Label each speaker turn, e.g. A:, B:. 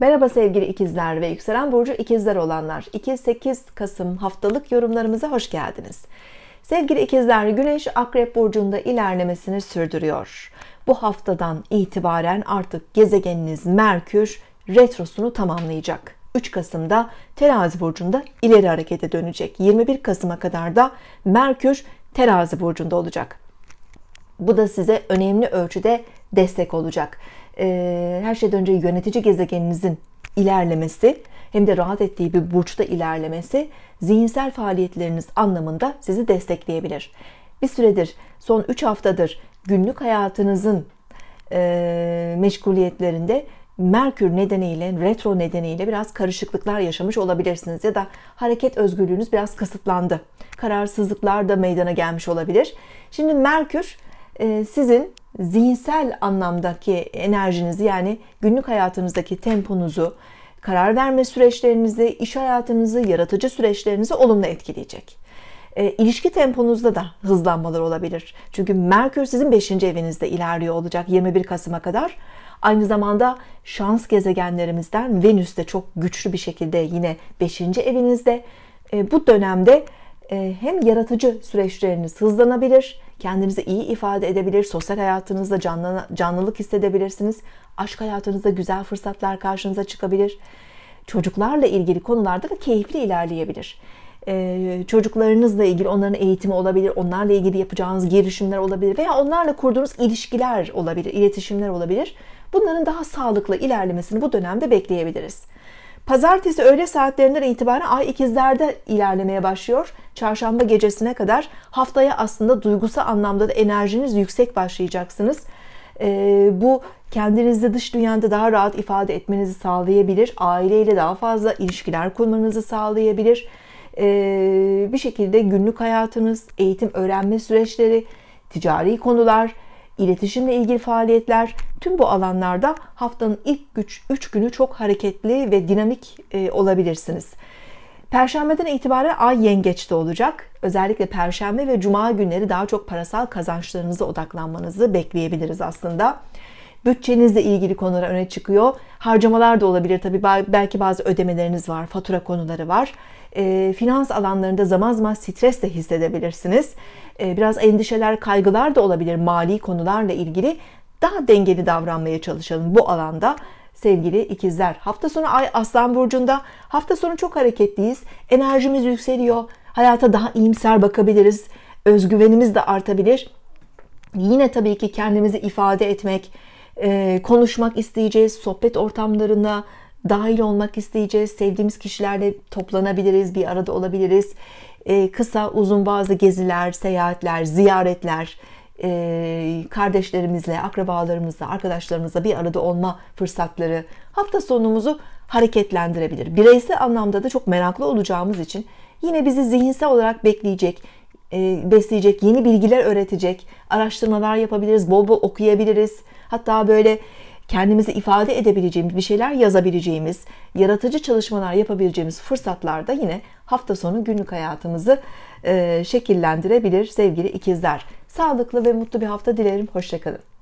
A: Merhaba sevgili ikizler ve yükselen burcu ikizler olanlar. 2-8 Kasım haftalık yorumlarımıza hoş geldiniz. Sevgili ikizler Güneş Akrep burcunda ilerlemesini sürdürüyor. Bu haftadan itibaren artık gezegeniniz Merkür retrosunu tamamlayacak. 3 Kasım'da Terazi burcunda ileri harekete dönecek. 21 Kasım'a kadar da Merkür Terazi burcunda olacak. Bu da size önemli ölçüde destek olacak. Ee, her şeyden önce yönetici gezegeninizin ilerlemesi hem de rahat ettiği bir burçta ilerlemesi zihinsel faaliyetleriniz anlamında sizi destekleyebilir. Bir süredir, son 3 haftadır günlük hayatınızın e, meşguliyetlerinde Merkür nedeniyle, retro nedeniyle biraz karışıklıklar yaşamış olabilirsiniz ya da hareket özgürlüğünüz biraz kısıtlandı. Kararsızlıklar da meydana gelmiş olabilir. Şimdi Merkür ee, sizin zihinsel anlamdaki enerjinizi yani günlük hayatınızdaki temponuzu, karar verme süreçlerinizi, iş hayatınızı, yaratıcı süreçlerinizi olumlu etkileyecek. E, ilişki temponuzda da hızlanmalar olabilir. Çünkü Merkür sizin 5. evinizde ilerliyor olacak 21 Kasım'a kadar. Aynı zamanda şans gezegenlerimizden Venüs de çok güçlü bir şekilde yine 5. evinizde. Ee, bu dönemde e, hem yaratıcı süreçleriniz hızlanabilir, kendinizi iyi ifade edebilir, sosyal hayatınızda canlılık hissedebilirsiniz, aşk hayatınızda güzel fırsatlar karşınıza çıkabilir, çocuklarla ilgili konularda da keyifli ilerleyebilir. E, çocuklarınızla ilgili onların eğitimi olabilir, onlarla ilgili yapacağınız girişimler olabilir veya onlarla kurduğunuz ilişkiler olabilir, iletişimler olabilir. Bunların daha sağlıklı ilerlemesini bu dönemde bekleyebiliriz. Pazartesi öğle saatlerinden itibaren ay ikizlerde ilerlemeye başlıyor. Çarşamba gecesine kadar haftaya aslında duygusal anlamda da enerjiniz yüksek başlayacaksınız. Ee, bu kendinizi dış dünyada daha rahat ifade etmenizi sağlayabilir. Aileyle daha fazla ilişkiler kurmanızı sağlayabilir. Ee, bir şekilde günlük hayatınız, eğitim öğrenme süreçleri, ticari konular, iletişimle ilgili faaliyetler Tüm bu alanlarda haftanın ilk güç 3 günü çok hareketli ve dinamik e, olabilirsiniz. Perşembeden itibaren ay yengeçte olacak. Özellikle perşembe ve cuma günleri daha çok parasal kazançlarınıza odaklanmanızı bekleyebiliriz aslında. Bütçenizle ilgili konular öne çıkıyor. Harcamalar da olabilir tabii. Belki bazı ödemeleriniz var, fatura konuları var. E, finans alanlarında zaman zaman stres de hissedebilirsiniz. E, biraz endişeler, kaygılar da olabilir mali konularla ilgili daha dengeli davranmaya çalışalım bu alanda sevgili ikizler. Hafta sonu ay aslan burcunda. Hafta sonu çok hareketliyiz. Enerjimiz yükseliyor. Hayata daha iyimser bakabiliriz. Özgüvenimiz de artabilir. Yine tabii ki kendimizi ifade etmek, e, konuşmak isteyeceğiz. Sohbet ortamlarına dahil olmak isteyeceğiz. Sevdiğimiz kişilerle toplanabiliriz, bir arada olabiliriz. E, kısa, uzun bazı geziler, seyahatler, ziyaretler, e, kardeşlerimizle, akrabalarımızla, arkadaşlarımızla bir arada olma fırsatları hafta sonumuzu hareketlendirebilir. Bireysel anlamda da çok meraklı olacağımız için yine bizi zihinsel olarak bekleyecek, e, besleyecek, yeni bilgiler öğretecek, araştırmalar yapabiliriz, bol bol okuyabiliriz. Hatta böyle kendimizi ifade edebileceğimiz, bir şeyler yazabileceğimiz, yaratıcı çalışmalar yapabileceğimiz fırsatlarda yine hafta sonu günlük hayatımızı e, şekillendirebilir sevgili ikizler. Sağlıklı ve mutlu bir hafta dilerim. Hoşçakalın.